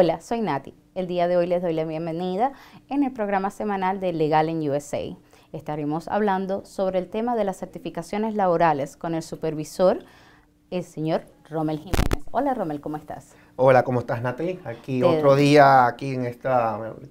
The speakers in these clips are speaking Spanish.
Hola, soy Nati. El día de hoy les doy la bienvenida en el programa semanal de Legal in USA. Estaremos hablando sobre el tema de las certificaciones laborales con el supervisor, el señor Romel Jiménez. Hola Romel, ¿cómo estás? Hola, ¿cómo estás Nati? Aquí otro día, aquí en este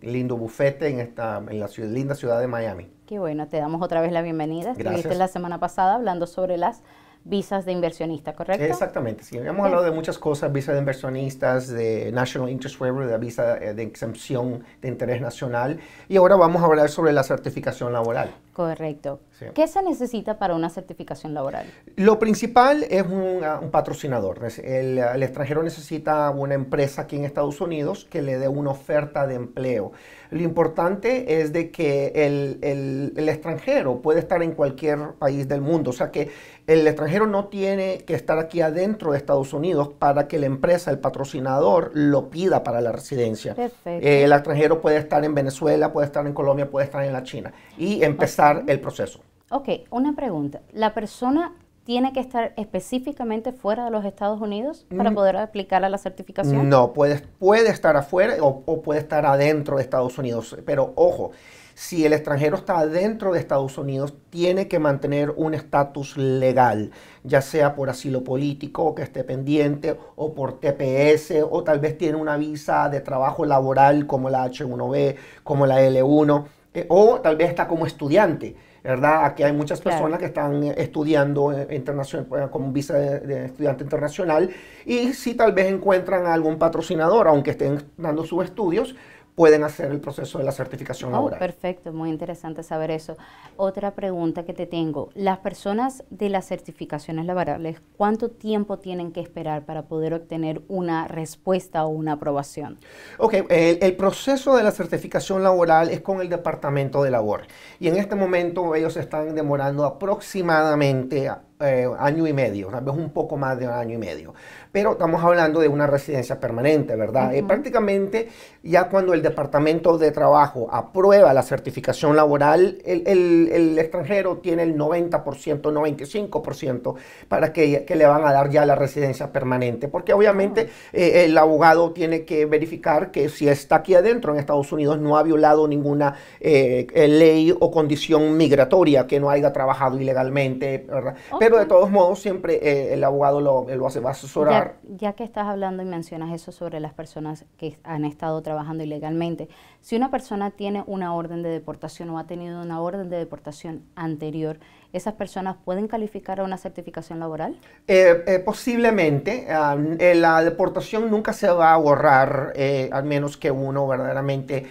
lindo bufete, en, esta, en la linda ciudad de Miami. Qué bueno, te damos otra vez la bienvenida. Estuviste la semana pasada hablando sobre las visas de inversionista, ¿correcto? Exactamente, sí. Hemos hablado de muchas cosas, visas de inversionistas, de National Interest Waiver, de visa eh, de exención de interés nacional, y ahora vamos a hablar sobre la certificación laboral. Correcto. ¿Qué se necesita para una certificación laboral? Lo principal es un, ah, patrocinador. Ah, el, extranjero necesita una empresa aquí en Estados Unidos que le dé una oferta de empleo. Lo importante es de que el, extranjero puede estar en cualquier país del mundo. O sea que el extranjero no tiene que estar aquí adentro de Estados Unidos para que la empresa, el patrocinador, lo pida para la residencia. Eh, el extranjero puede estar en Venezuela, puede estar en Colombia, puede estar en la China. Y empezar el proceso. Ok, una pregunta. ¿La persona tiene que estar específicamente fuera de los Estados Unidos para mm. poder aplicar a la certificación? No, puede, puede estar afuera o, puede estar adentro de Estados Unidos. Pero ojo, si el extranjero está adentro de Estados Unidos, tiene que mantener un estatus legal, ya sea por asilo político que esté pendiente, o por TPS, o tal vez tiene una visa de trabajo laboral como la H1B, como la L1. Eh, o tal vez está como estudiante, ¿verdad? Aquí hay muchas personas que están eh, estudiando eh, internacional, con visa de, estudiante internacional y si tal vez encuentran algún patrocinador, aunque estén dando sus estudios, pueden hacer el proceso de la certificación laboral. Oh, perfecto, muy interesante saber eso. Otra pregunta que te tengo, las personas de las certificaciones laborales, ¿cuánto tiempo tienen que esperar para poder obtener una respuesta o una aprobación? Ok, el, proceso de la certificación laboral es con el Departamento de Labor y en este momento ellos están demorando aproximadamente eh, año y medio, tal vez un poco más de un año y medio. Pero estamos hablando de una residencia permanente, ¿verdad? Eh, prácticamente ya cuando el Departamento de Trabajo aprueba la certificación laboral, el, extranjero tiene el 90%, 95% para que, le van a dar ya la residencia permanente, porque obviamente ah. eh, el abogado tiene que verificar que si está aquí adentro en Estados Unidos no ha violado ninguna ley o condición migratoria, que no haya trabajado ilegalmente, ¿verdad? Pero de todos modos, siempre eh, el abogado lo, hace, va a asesorar. ya, que estás hablando y mencionas eso sobre las personas que han estado trabajando ilegalmente, si una persona tiene una orden de deportación o ha tenido una orden de deportación anterior, ¿Esas personas pueden calificar a una certificación laboral? Eh, eh, posiblemente. Ah, eh, la deportación nunca se va a borrar, al menos que uno verdaderamente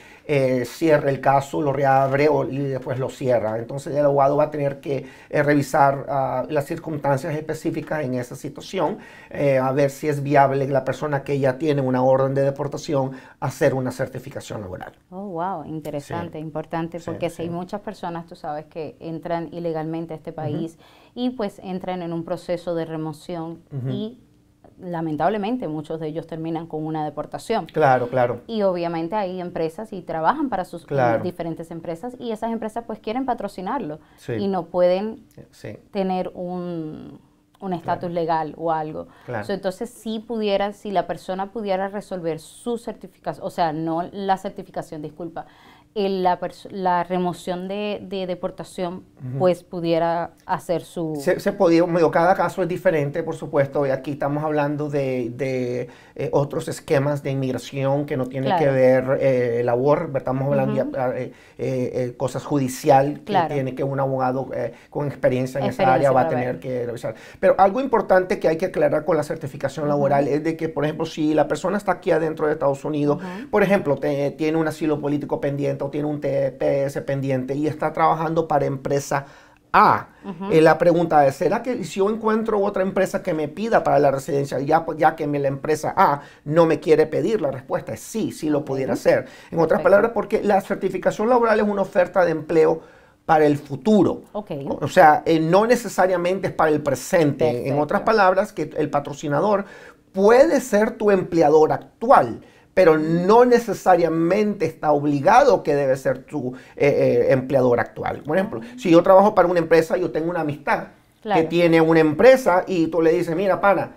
cierre el caso, lo reabre o, y después lo cierra. Entonces el abogado va a tener que revisar ah, las circunstancias específicas en esa situación, a ver si es viable la persona que ya tiene una orden de deportación hacer una certificación laboral. Oh, wow, interesante, importante, porque si hay muchas personas, tú sabes, que entran ilegalmente este país, y pues entran en un proceso de remoción y lamentablemente muchos de ellos terminan con una deportación. Claro, claro. Y obviamente hay empresas y trabajan para sus diferentes empresas y esas empresas pues quieren patrocinarlo y no pueden eh, tener un estatus legal o algo. entonces, si pudiera, si la persona pudiera resolver su certificación, o sea, no la certificación, disculpa, la, remoción de, deportación pues pudiera hacer su... Se, podía, medio, cada caso es diferente, por supuesto, y aquí estamos hablando de, eh, otros esquemas de inmigración que no tienen que ver eh, labor, estamos hablando de ah, eh, cosas judicial que tiene que un abogado con experiencia en esa área va a tener que revisar. Pero algo importante que hay que aclarar con la certificación laboral es de que, por ejemplo, si la persona está aquí adentro de Estados Unidos, por ejemplo, tiene un asilo político pendiente, tiene un TPS pendiente y está trabajando para empresa A. Eh, la pregunta es, ¿será que si yo encuentro otra empresa que me pida para la residencia, ya, ya que la empresa A no me quiere pedir? La respuesta es sí, sí lo pudiera hacer. En otras palabras, porque la certificación laboral es una oferta de empleo para el futuro. O sea, eh, no necesariamente es para el presente. En otras palabras, que el patrocinador puede ser tu empleador actual pero no necesariamente está obligado que debe ser tu eh, eh, empleador actual. Por ejemplo, si yo trabajo para una empresa, yo tengo una amistad que tiene una empresa y tú le dices, mira, pana,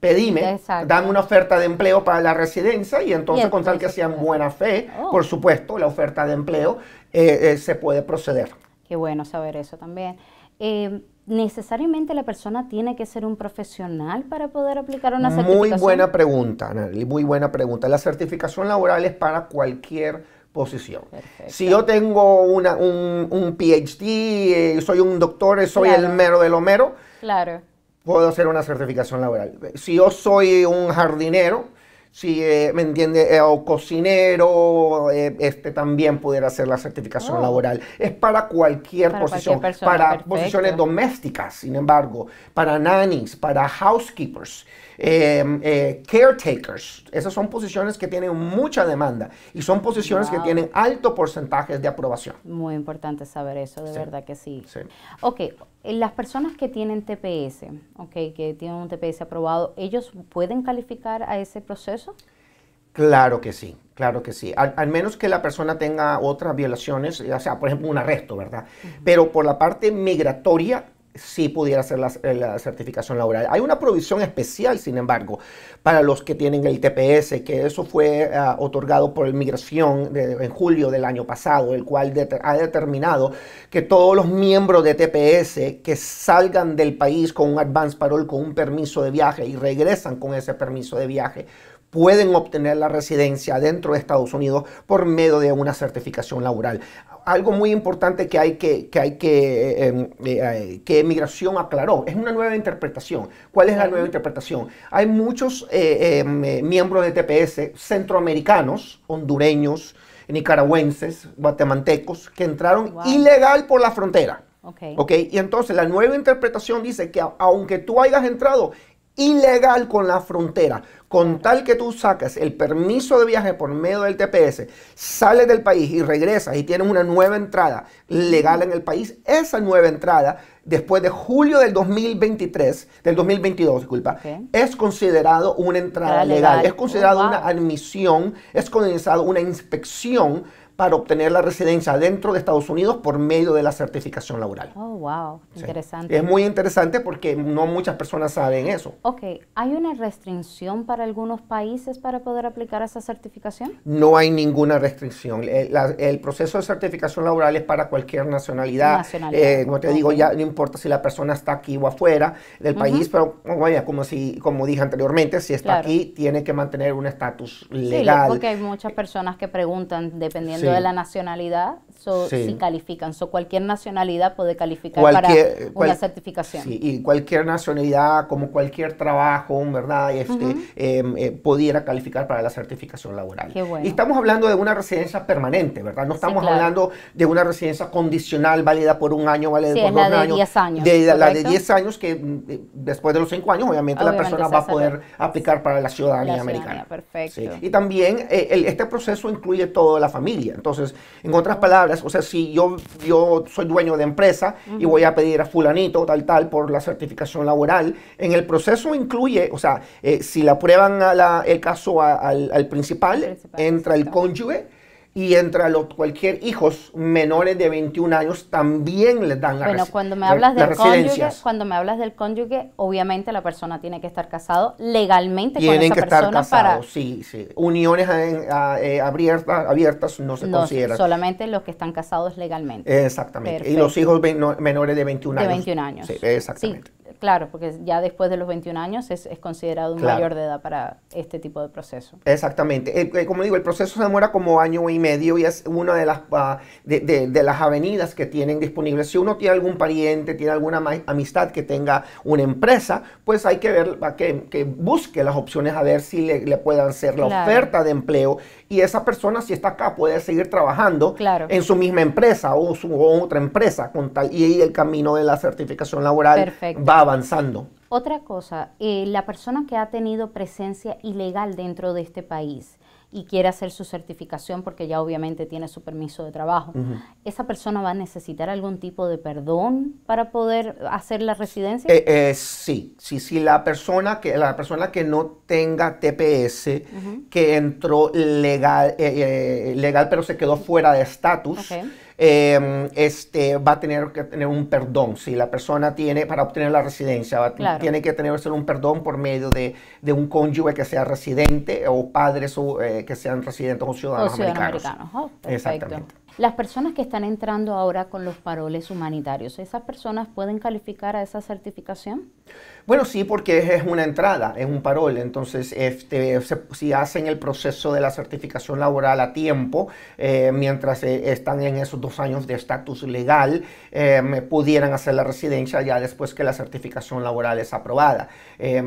pedime, dame una oferta de empleo para la residencia y entonces con tal que en buena fe, oh. por supuesto, la oferta de empleo eh, se puede proceder. Qué bueno saber eso también necesariamente la persona tiene que ser un profesional para poder aplicar una certificación? Muy buena pregunta, muy buena pregunta. La certificación laboral es para cualquier posición. Si yo tengo una, un, PhD, eh, soy un doctor, eh, soy el mero del homero, claro. puedo hacer una certificación laboral. Si yo soy un jardinero, si eh, me entiende, eh, o cocinero, eh, este también pudiera hacer la certificación oh. laboral. Es para cualquier posición, para posiciones domésticas, sin embargo, para nannies, para housekeepers. Em, eh, caretakers. Esas son posiciones que tienen mucha demanda y son posiciones que tienen alto porcentaje de aprobación. Muy importante saber eso, de verdad que sí. Ok, eh, las personas que tienen TPS, que tienen un TPS aprobado, ¿ellos pueden calificar a ese proceso? Claro que sí, claro que sí. Al, menos que la persona tenga otras violaciones, o sea, por ejemplo, un arresto, ¿verdad? Pero por la parte migratoria, si pudiera ser eh, la, certificación laboral. Hay una provisión especial, sin embargo, para los que tienen el TPS, que eso fue ah, otorgado por Migración en julio del año pasado, el cual ha determinado que todos los miembros de TPS que salgan del país con un advance parole, con un permiso de viaje y regresan con ese permiso de viaje, pueden obtener la residencia dentro de Estados Unidos por medio de una certificación laboral. Algo muy importante que hay que, que, hay que, eh, em, eh, eh, que Migración aclaró es una nueva interpretación. ¿Cuál es la nueva interpretación? Hay muchos em, miembros de TPS centroamericanos, hondureños, nicaragüenses, guatemaltecos, que entraron ilegal por la frontera. Okay. ok. Y entonces la nueva interpretación dice que aunque tú hayas entrado ilegal con la frontera, con tal que tú saques el permiso de viaje por medio del TPS, sales del país y regresas y tienes una nueva entrada legal en el país, esa nueva entrada, después de julio del 2023, del 2022, disculpa, es considerado una entrada legal. es considerado oh, una admisión, es considerado una inspección para obtener la residencia dentro de Estados Unidos por medio de la certificación laboral. Oh, wow, interesante. Es muy interesante porque no muchas personas saben eso. Ok, ¿hay una restricción para algunos países para poder aplicar esa certificación? No hay ninguna restricción. El, proceso de certificación laboral es para cualquier nacionalidad. nacionalidad. Eh, como te digo, ya no importa si la persona está aquí o afuera del país, pero vaya, como, si, como dije anteriormente, si está aquí tiene que mantener un estatus legal. Sí, porque hay muchas personas que preguntan dependiendo de la nacionalidad, si califican. cualquier nacionalidad puede calificar para una certificación. y cualquier nacionalidad, como cualquier trabajo, ¿verdad? Este, em, eh, pudiera calificar para la certificación laboral. Y estamos hablando de una residencia permanente, ¿verdad? No estamos hablando de una residencia condicional, válida por un año, válida por dos años. De 10 años. De la, de 10 años, que mm, eh, después de los 5 años, obviamente, la persona va a poder aplicar para la ciudadanía, americana. Perfecto. Y también eh, el, este proceso incluye toda la familia, entonces, en otras palabras, o sea, si yo, yo soy dueño de empresa y voy a pedir a fulanito tal tal por la certificación laboral, en el proceso incluye, o sea, eh, si la aprueban el caso al, principal entra el cónyuge y entre los cualquier hijos menores de 21 años también les dan Bueno, cuando me hablas del cónyuge, cuando me hablas del cónyuge, obviamente la persona tiene que estar casado legalmente Tienen con esa que estar casados, sí, sí. Uniones eh, abiertas, abiertas no se no, consideran. Solamente los que están casados legalmente. Exactamente. Y los hijos menores de 21 años. De 21 años. Sí, exactamente. Claro, porque ya después de los 21 años es, considerado un mayor de edad para este tipo de proceso. Exactamente. Eh, eh, como digo, el proceso se demora como año y medio y es una de las, ah, de, las avenidas que tienen disponibles. Si uno tiene algún pariente, tiene alguna amistad que tenga una empresa, pues hay que ver, que, que busque las opciones a ver si le, puedan hacer la oferta de empleo y esa persona si está acá puede seguir trabajando en su misma empresa o su otra empresa con tal y el camino de la certificación laboral va avanzando. Otra cosa, eh, la persona que ha tenido presencia ilegal dentro de este país, y quiere hacer su certificación porque ya obviamente tiene su permiso de trabajo, ¿esa persona va a necesitar algún tipo de perdón para poder hacer la residencia? Eh, eh sí, sí, sí, la persona que, la persona que no tenga TPS, que entró legal, eh, eh, legal pero se quedó fuera de estatus. Em, este, va a tener que tener un perdón. Si la persona tiene, para obtener la residencia, tiene que tener un perdón por medio de, un cónyuge que sea residente o padres eh, que sean residentes o ciudadanos, americanos. Oh, Exactamente. Las personas que están entrando ahora con los paroles humanitarios, ¿esas personas pueden calificar a esa certificación? Bueno, sí, porque es una entrada, es un parol. Entonces, este, si hacen el proceso de la certificación laboral a tiempo, eh, mientras eh, están en esos dos años de estatus legal, eh, pudieran hacer la residencia ya después que la certificación laboral es aprobada.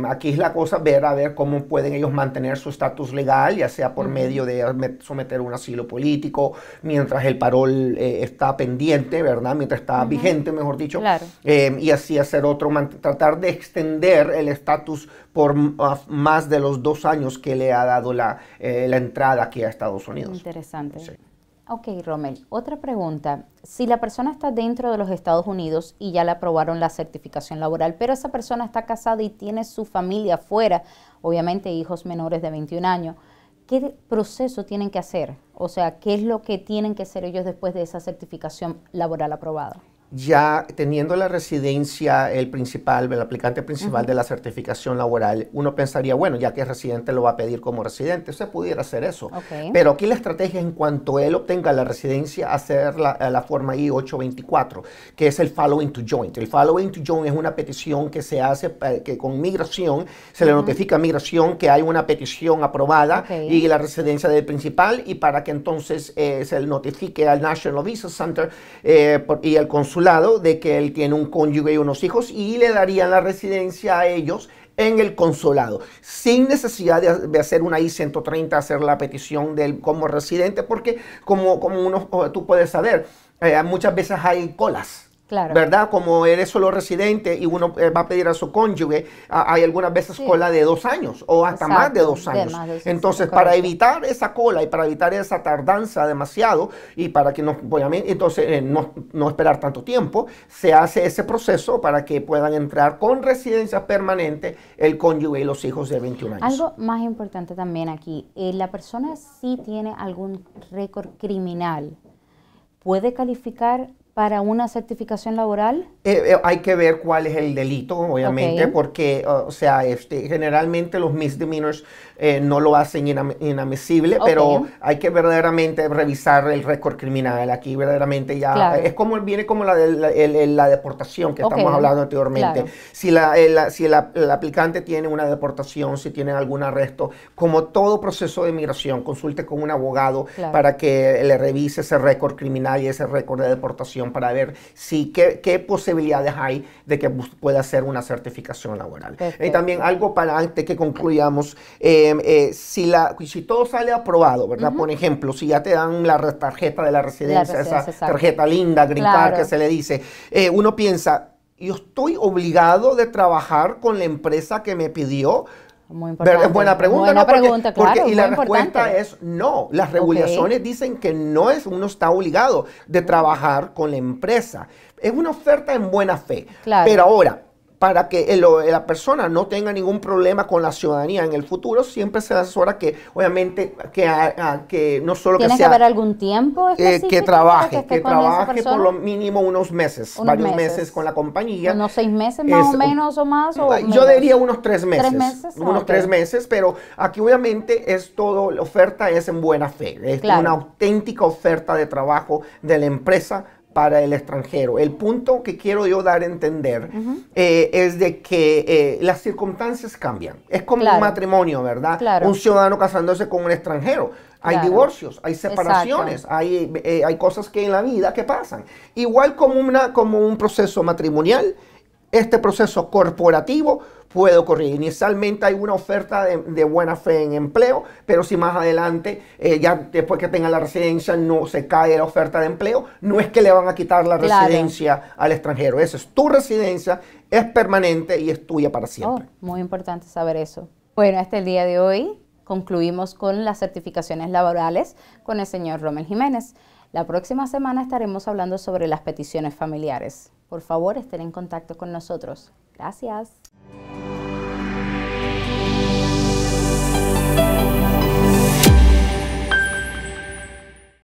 aquí es la cosa ver a ver cómo pueden ellos mantener su estatus legal, ya sea por medio de someter un asilo político, mientras el parol eh, está pendiente, ¿verdad? Mientras está vigente, mejor dicho. Claro. Em, y así hacer otro, tratar de extender el estatus por más de los dos años que le ha dado la, eh, entrada aquí a Estados Unidos. Interesante. Sí. Ok, Romel, otra pregunta. Si la persona está dentro de los Estados Unidos y ya le aprobaron la certificación laboral, pero esa persona está casada y tiene su familia afuera, obviamente hijos menores de 21 años, ¿qué proceso tienen que hacer? O sea, ¿qué es lo que tienen que hacer ellos después de esa certificación laboral aprobada? ya teniendo la residencia el principal, el aplicante principal de la certificación laboral, uno pensaría, bueno, ya que es residente lo va a pedir como residente, se pudiera hacer eso. Pero aquí la estrategia en cuanto él obtenga la residencia, hacer la, la forma I-824, que es el following to joint. El following to joint es una petición que se hace que con migración, se le notifica a migración que hay una petición aprobada y la residencia del principal y para que entonces eh, se le notifique al National Visa Center eh, y el consulado lado de que él tiene un cónyuge y unos hijos y le darían la residencia a ellos en el consulado sin necesidad de, hacer una I-130, hacer la petición del, como residente, porque como, como uno, tú puedes saber, eh, muchas veces hay colas ¿Verdad? Como eres solo residente y uno eh, va a pedir a su cónyuge, hay algunas veces cola de dos años o hasta más de dos años. entonces, para evitar esa cola y para evitar esa tardanza demasiado y para que no, entonces eh, no, esperar tanto tiempo, se hace ese proceso para que puedan entrar con residencia permanente el cónyuge y los hijos de 21 años. Algo más importante también aquí, eh, la persona si tiene algún récord criminal puede calificar para una certificación laboral? Eh, eh, hay que ver cuál es el delito, obviamente, porque, o sea, este, generalmente los misdemeanors eh, no lo hacen inadmisible, pero hay que verdaderamente revisar el récord criminal. Aquí verdaderamente ya es como viene como la, de, la, deportación que estamos hablando anteriormente. Si, la, el, si el aplicante tiene una deportación, si tiene algún arresto, como todo proceso de migración, consulte con un abogado para que le revise ese récord criminal y ese récord de deportación para ver si, qué, posibilidades hay de que pueda hacer una certificación laboral. Y también algo para antes que concluyamos, em, eh, si, la, todo sale aprobado, ¿verdad? Por ejemplo, si ya te dan la tarjeta de la residencia, esa tarjeta linda, green que se le dice, eh, uno piensa, yo estoy obligado de trabajar con la empresa que me pidió muy importante. Buena pregunta, ¿no? Porque, pregunta, y la respuesta es no. Las regulaciones dicen que no es, uno está obligado de trabajar con la empresa. Es una oferta en buena fe. Pero ahora, para que la persona no tenga ningún problema con la ciudadanía en el futuro, siempre se asesora que, obviamente, que, no solo que sea... ¿Tiene que haber algún tiempo eh, Que trabaje, que, trabaje por lo mínimo unos meses, varios meses. con la compañía. Unos seis meses más o menos o más. yo diría unos tres meses. Unos tres meses, pero aquí obviamente es todo, la oferta es en buena fe, es una auténtica oferta de trabajo de la empresa para el extranjero. El punto que quiero yo dar a entender eh, es de que eh, las circunstancias cambian. Es como un matrimonio, ¿verdad? Un ciudadano casándose con un extranjero. Hay divorcios, hay separaciones, hay, eh, hay, cosas que en la vida que pasan. Igual como, una, como un proceso matrimonial este proceso corporativo puede ocurrir. Inicialmente hay una oferta de, buena fe en empleo, pero si más adelante, eh, ya después que tenga la residencia, no se cae la oferta de empleo, no es que le van a quitar la residencia al extranjero. Esa es tu residencia, es permanente y es tuya para siempre. Oh, muy importante saber eso. Bueno, hasta el día de hoy concluimos con las certificaciones laborales con el señor Romel Jiménez. La próxima semana estaremos hablando sobre las peticiones familiares. Por favor, estén en contacto con nosotros. Gracias.